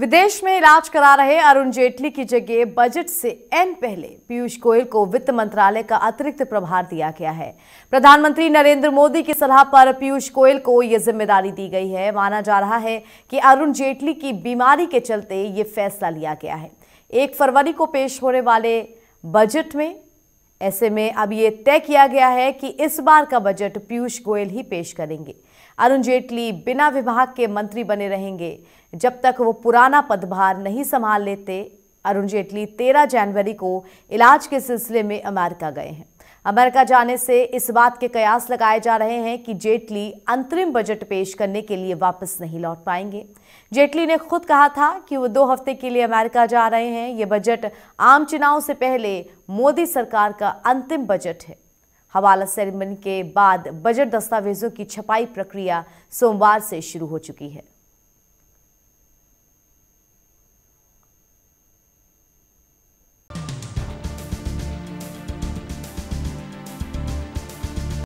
विदेश में इलाज करा रहे अरुण जेटली की जगह बजट से एन पहले पीयूष गोयल को वित्त मंत्रालय का अतिरिक्त प्रभार दिया गया है प्रधानमंत्री नरेंद्र मोदी की सलाह पर पीयूष गोयल को ये जिम्मेदारी दी गई है माना जा रहा है कि अरुण जेटली की बीमारी के चलते ये फैसला लिया गया है एक फरवरी को पेश होने वाले बजट में ऐसे में अब ये तय किया गया है कि इस बार का बजट पीयूष गोयल ही पेश करेंगे अरुण जेटली बिना विभाग के मंत्री बने रहेंगे जब तक वो पुराना पदभार नहीं संभाल लेते अरुण जेटली 13 जनवरी को इलाज के सिलसिले में अमेरिका गए हैं अमेरिका जाने से इस बात के कयास लगाए जा रहे हैं कि जेटली अंतरिम बजट पेश करने के लिए वापस नहीं लौट पाएंगे जेटली ने खुद कहा था कि वो दो हफ्ते के लिए अमेरिका जा रहे हैं ये बजट आम चुनाव से पहले मोदी सरकार का अंतिम बजट है हवाला सेरेमनी के बाद बजट दस्तावेजों की छपाई प्रक्रिया सोमवार से शुरू हो चुकी है